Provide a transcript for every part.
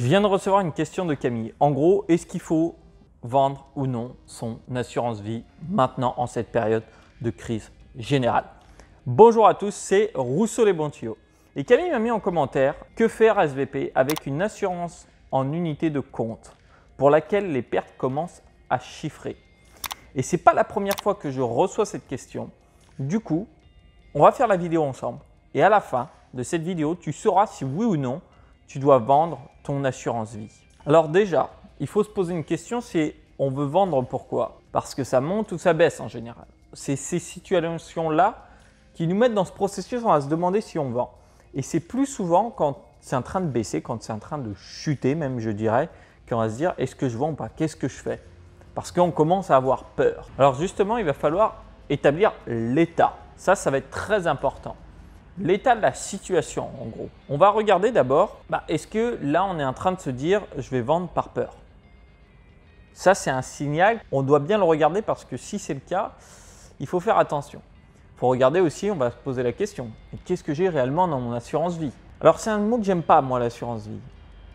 Je viens de recevoir une question de Camille. En gros, est-ce qu'il faut vendre ou non son assurance vie maintenant en cette période de crise générale Bonjour à tous, c'est Rousseau les Et Camille m'a mis en commentaire que faire SVP avec une assurance en unité de compte pour laquelle les pertes commencent à chiffrer. Et c'est pas la première fois que je reçois cette question. Du coup, on va faire la vidéo ensemble. Et à la fin de cette vidéo, tu sauras si oui ou non tu dois vendre ton assurance vie. Alors déjà, il faut se poser une question, c'est on veut vendre pourquoi Parce que ça monte ou ça baisse en général. C'est ces situations-là qui nous mettent dans ce processus, on va se demander si on vend. Et c'est plus souvent quand c'est en train de baisser, quand c'est en train de chuter même, je dirais, qu'on va se dire est-ce que je vends ou pas Qu'est-ce que je fais Parce qu'on commence à avoir peur. Alors justement, il va falloir établir l'état. Ça, ça va être très important l'état de la situation en gros. On va regarder d'abord, bah, est-ce que là on est en train de se dire je vais vendre par peur Ça c'est un signal, on doit bien le regarder parce que si c'est le cas, il faut faire attention. Il faut regarder aussi, on va se poser la question, qu'est-ce que j'ai réellement dans mon assurance vie Alors c'est un mot que j'aime pas moi l'assurance vie.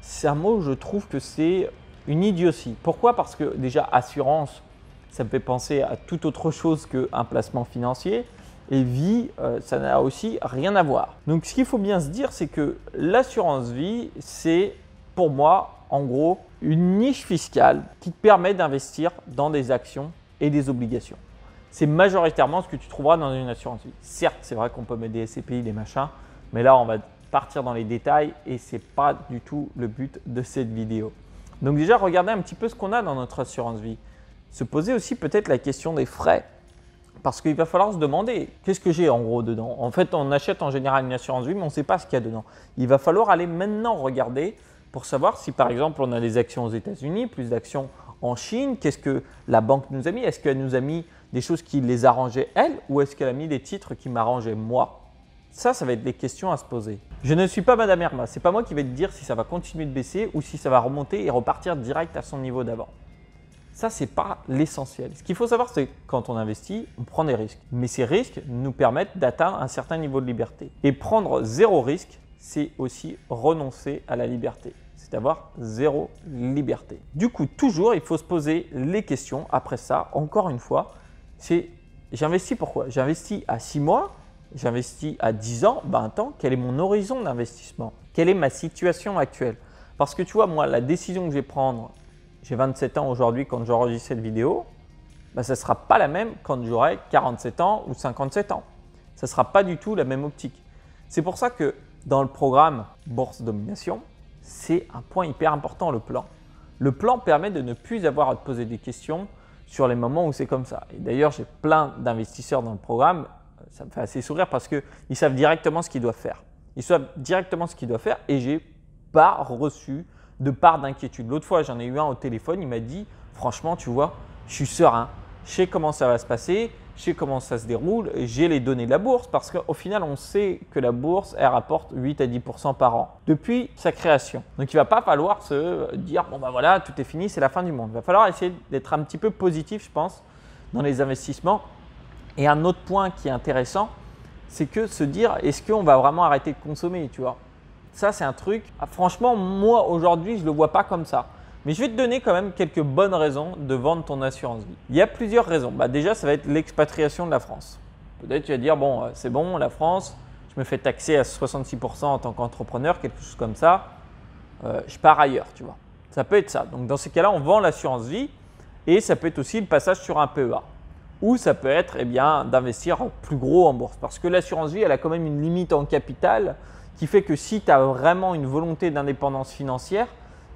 C'est un mot, je trouve que c'est une idiotie. Pourquoi Parce que déjà assurance, ça me fait penser à tout autre chose qu'un placement financier et vie, euh, ça n'a aussi rien à voir. Donc ce qu'il faut bien se dire, c'est que l'assurance vie, c'est pour moi, en gros, une niche fiscale qui te permet d'investir dans des actions et des obligations. C'est majoritairement ce que tu trouveras dans une assurance vie. Certes, c'est vrai qu'on peut mettre des SCPI, des machins, mais là, on va partir dans les détails et c'est pas du tout le but de cette vidéo. Donc déjà, regardez un petit peu ce qu'on a dans notre assurance vie. Se poser aussi peut-être la question des frais parce qu'il va falloir se demander qu'est-ce que j'ai en gros dedans. En fait, on achète en général une assurance vie, mais on ne sait pas ce qu'il y a dedans. Il va falloir aller maintenant regarder pour savoir si par exemple on a des actions aux États-Unis, plus d'actions en Chine, qu'est-ce que la banque nous a mis Est-ce qu'elle nous a mis des choses qui les arrangeaient elle ou est-ce qu'elle a mis des titres qui m'arrangeaient moi ça, ça va être des questions à se poser. Je ne suis pas Madame Herma, c'est pas moi qui vais te dire si ça va continuer de baisser ou si ça va remonter et repartir direct à son niveau d'avant. Ça, c'est pas l'essentiel. Ce qu'il faut savoir, c'est que quand on investit, on prend des risques. Mais ces risques nous permettent d'atteindre un certain niveau de liberté. Et prendre zéro risque, c'est aussi renoncer à la liberté. C'est avoir zéro liberté. Du coup, toujours, il faut se poser les questions. Après ça, encore une fois, c'est j'investis pourquoi J'investis à 6 mois, j'investis à 10 ans, 20 ans. Quel est mon horizon d'investissement Quelle est ma situation actuelle Parce que tu vois, moi, la décision que je vais prendre j'ai 27 ans aujourd'hui quand j'enregistre cette vidéo, ben, ça ne sera pas la même quand j'aurai 47 ans ou 57 ans. Ça ne sera pas du tout la même optique. C'est pour ça que dans le programme Bourse Domination, c'est un point hyper important, le plan. Le plan permet de ne plus avoir à te poser des questions sur les moments où c'est comme ça. Et d'ailleurs, j'ai plein d'investisseurs dans le programme, ça me fait assez sourire parce qu'ils savent directement ce qu'ils doivent faire. Ils savent directement ce qu'ils doivent faire et j'ai pas reçu de part d'inquiétude. L'autre fois, j'en ai eu un au téléphone, il m'a dit Franchement, tu vois, je suis serein, je sais comment ça va se passer, je sais comment ça se déroule, j'ai les données de la bourse parce qu'au final, on sait que la bourse, elle rapporte 8 à 10 par an depuis sa création. Donc, il ne va pas falloir se dire Bon, ben voilà, tout est fini, c'est la fin du monde. Il va falloir essayer d'être un petit peu positif, je pense, dans les investissements. Et un autre point qui est intéressant, c'est que se dire Est-ce qu'on va vraiment arrêter de consommer Tu vois ça, c'est un truc, ah, franchement, moi aujourd'hui, je ne le vois pas comme ça. Mais je vais te donner quand même quelques bonnes raisons de vendre ton assurance vie. Il y a plusieurs raisons. Bah, déjà, ça va être l'expatriation de la France. Peut-être tu vas dire, bon, euh, c'est bon, la France, je me fais taxer à 66% en tant qu'entrepreneur, quelque chose comme ça. Euh, je pars ailleurs, tu vois. Ça peut être ça. Donc dans ces cas-là, on vend l'assurance vie et ça peut être aussi le passage sur un PEA. Ou ça peut être eh bien d'investir plus gros en bourse. Parce que l'assurance vie, elle a quand même une limite en capital qui fait que si tu as vraiment une volonté d'indépendance financière,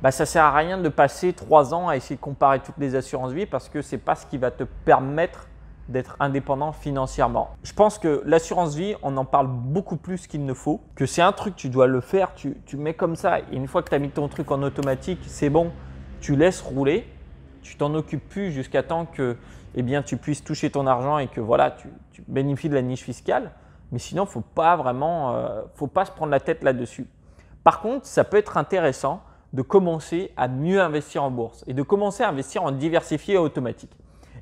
bah, ça ne sert à rien de passer trois ans à essayer de comparer toutes les assurances vie parce que ce n'est pas ce qui va te permettre d'être indépendant financièrement. Je pense que l'assurance vie, on en parle beaucoup plus qu'il ne faut, que c'est un truc, tu dois le faire, tu, mets comme ça, et une fois que tu as mis ton truc en automatique, c'est bon, tu laisses rouler, tu t'en occupes plus jusqu'à temps que eh bien, tu puisses toucher ton argent et que voilà, tu, tu bénéficies de la niche fiscale. Mais sinon, faut pas vraiment, euh, faut pas se prendre la tête là-dessus. Par contre, ça peut être intéressant de commencer à mieux investir en bourse et de commencer à investir en diversifié et automatique.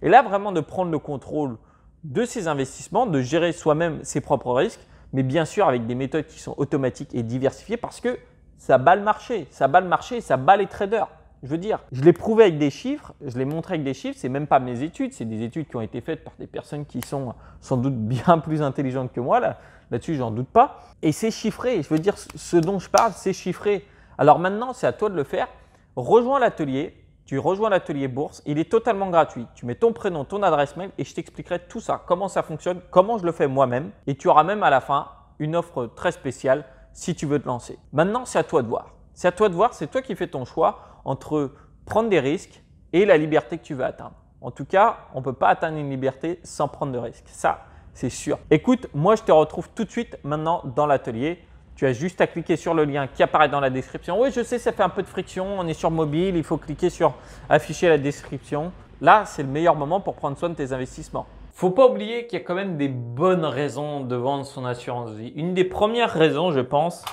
Et là, vraiment de prendre le contrôle de ses investissements, de gérer soi-même ses propres risques, mais bien sûr avec des méthodes qui sont automatiques et diversifiées parce que ça bat le marché, ça bat le marché, ça bat les traders. Je veux dire, je l'ai prouvé avec des chiffres, je l'ai montré avec des chiffres, c'est même pas mes études, c'est des études qui ont été faites par des personnes qui sont sans doute bien plus intelligentes que moi, là-dessus je j'en doute pas. Et c'est chiffré, je veux dire, ce dont je parle, c'est chiffré. Alors maintenant, c'est à toi de le faire. Rejoins l'atelier, tu rejoins l'atelier bourse, il est totalement gratuit. Tu mets ton prénom, ton adresse mail et je t'expliquerai tout ça, comment ça fonctionne, comment je le fais moi-même. Et tu auras même à la fin une offre très spéciale si tu veux te lancer. Maintenant, c'est à toi de voir. C'est à toi de voir, c'est toi qui fais ton choix entre prendre des risques et la liberté que tu veux atteindre. En tout cas, on ne peut pas atteindre une liberté sans prendre de risques. Ça, c'est sûr. Écoute, moi, je te retrouve tout de suite maintenant dans l'atelier. Tu as juste à cliquer sur le lien qui apparaît dans la description. Oui, je sais, ça fait un peu de friction. On est sur mobile, il faut cliquer sur afficher la description. Là, c'est le meilleur moment pour prendre soin de tes investissements. Faut pas oublier qu'il y a quand même des bonnes raisons de vendre son assurance vie. Une des premières raisons, je pense,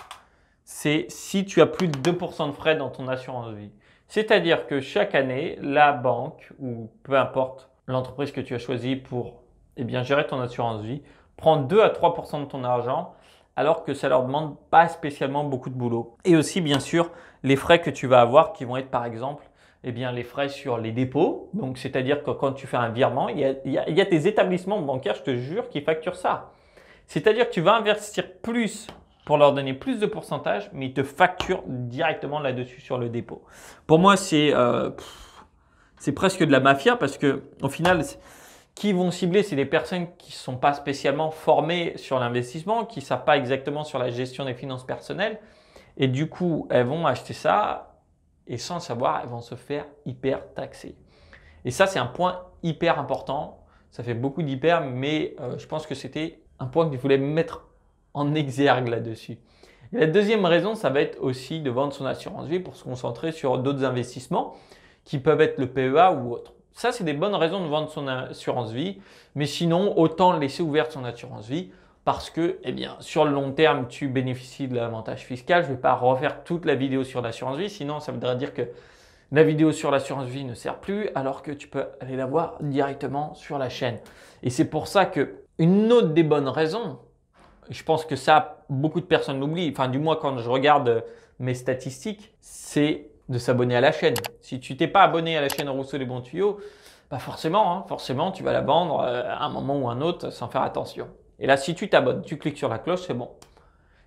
c'est si tu as plus de 2% de frais dans ton assurance vie. C'est-à-dire que chaque année, la banque ou peu importe l'entreprise que tu as choisie pour eh bien, gérer ton assurance vie prend 2 à 3% de ton argent alors que ça leur demande pas spécialement beaucoup de boulot. Et aussi, bien sûr, les frais que tu vas avoir qui vont être par exemple eh bien, les frais sur les dépôts. Donc, c'est-à-dire que quand tu fais un virement, il y a, des établissements bancaires, je te jure, qui facturent ça. C'est-à-dire que tu vas investir plus pour leur donner plus de pourcentage, mais ils te facturent directement là-dessus sur le dépôt. Pour moi, c'est euh, presque de la mafia parce que au final, qui vont cibler, c'est des personnes qui ne sont pas spécialement formées sur l'investissement, qui ne savent pas exactement sur la gestion des finances personnelles, et du coup, elles vont acheter ça et sans savoir, elles vont se faire hyper taxer. Et ça, c'est un point hyper important. Ça fait beaucoup d'hyper, mais euh, je pense que c'était un point que je voulais mettre en exergue là-dessus. La deuxième raison, ça va être aussi de vendre son assurance vie pour se concentrer sur d'autres investissements qui peuvent être le PEA ou autre. Ça, c'est des bonnes raisons de vendre son assurance vie, mais sinon, autant laisser ouverte son assurance vie parce que, eh bien, sur le long terme, tu bénéficies de l'avantage fiscal. Je ne vais pas refaire toute la vidéo sur l'assurance vie, sinon ça voudrait dire que la vidéo sur l'assurance vie ne sert plus, alors que tu peux aller la voir directement sur la chaîne. Et c'est pour ça que une autre des bonnes raisons je pense que ça, beaucoup de personnes l'oublient. Enfin, du moins, quand je regarde euh, mes statistiques, c'est de s'abonner à la chaîne. Si tu t'es pas abonné à la chaîne Rousseau les bons tuyaux, bah forcément, hein, forcément, tu vas la vendre euh, à un moment ou un autre sans faire attention. Et là, si tu t'abonnes, tu cliques sur la cloche, c'est bon.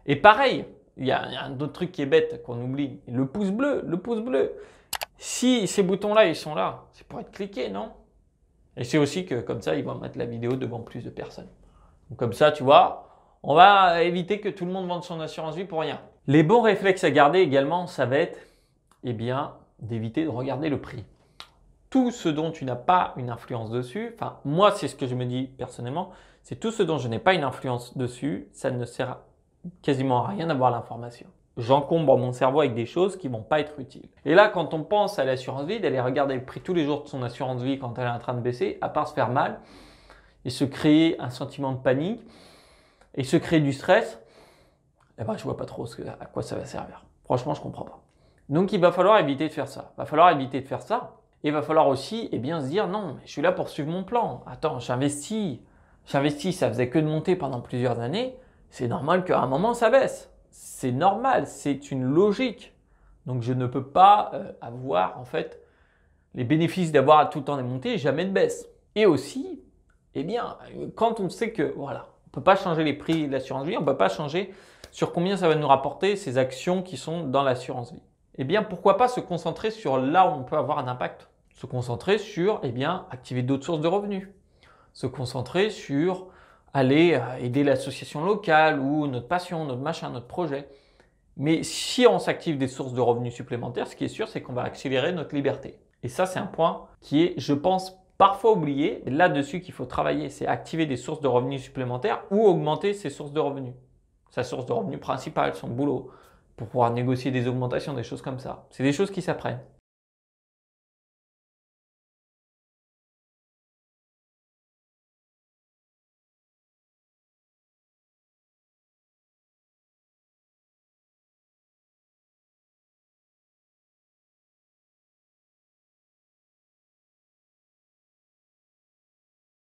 Et pareil, il y, a un autre truc qui est bête qu'on oublie, le pouce bleu, le pouce bleu. Si ces boutons-là, ils sont là, c'est pour être cliqué, non Et c'est aussi que comme ça, ils vont mettre la vidéo devant plus de personnes. comme ça, tu vois, on va éviter que tout le monde vende son assurance vie pour rien. Les bons réflexes à garder également, ça va être eh bien, d'éviter de regarder le prix. Tout ce dont tu n'as pas une influence dessus, enfin moi c'est ce que je me dis personnellement, c'est tout ce dont je n'ai pas une influence dessus, ça ne sert quasiment à rien d'avoir l'information. J'encombre mon cerveau avec des choses qui vont pas être utiles. Et là, quand on pense à l'assurance vie, d'aller regarder le prix tous les jours de son assurance vie quand elle est en train de baisser, à part se faire mal et se créer un sentiment de panique, et se créer du stress, là eh ben je vois pas trop ce à quoi ça va servir. Franchement, je comprends pas. Donc, il va falloir éviter de faire ça. Il va falloir éviter de faire ça. Et il va falloir aussi eh bien, se dire non, mais je suis là pour suivre mon plan. Attends, j'investis. J'investis, ça faisait que de monter pendant plusieurs années. C'est normal qu'à un moment, ça baisse. C'est normal, c'est une logique. Donc, je ne peux pas euh, avoir, en fait, les bénéfices d'avoir tout le temps des montées jamais de baisse. Et aussi, eh bien, quand on sait que, voilà, on ne peut pas changer les prix de l'assurance vie, on ne peut pas changer sur combien ça va nous rapporter ces actions qui sont dans l'assurance vie. Eh bien, pourquoi pas se concentrer sur là où on peut avoir un impact Se concentrer sur, eh bien, activer d'autres sources de revenus. Se concentrer sur aller euh, aider l'association locale ou notre passion, notre machin, notre projet. Mais si on s'active des sources de revenus supplémentaires, ce qui est sûr, c'est qu'on va accélérer notre liberté. Et ça, c'est un point qui est, je pense, parfois oublié, là-dessus qu'il faut travailler, c'est activer des sources de revenus supplémentaires ou augmenter ses sources de revenus. Sa source de revenus principale, son boulot, pour pouvoir négocier des augmentations, des choses comme ça. C'est des choses qui s'apprennent.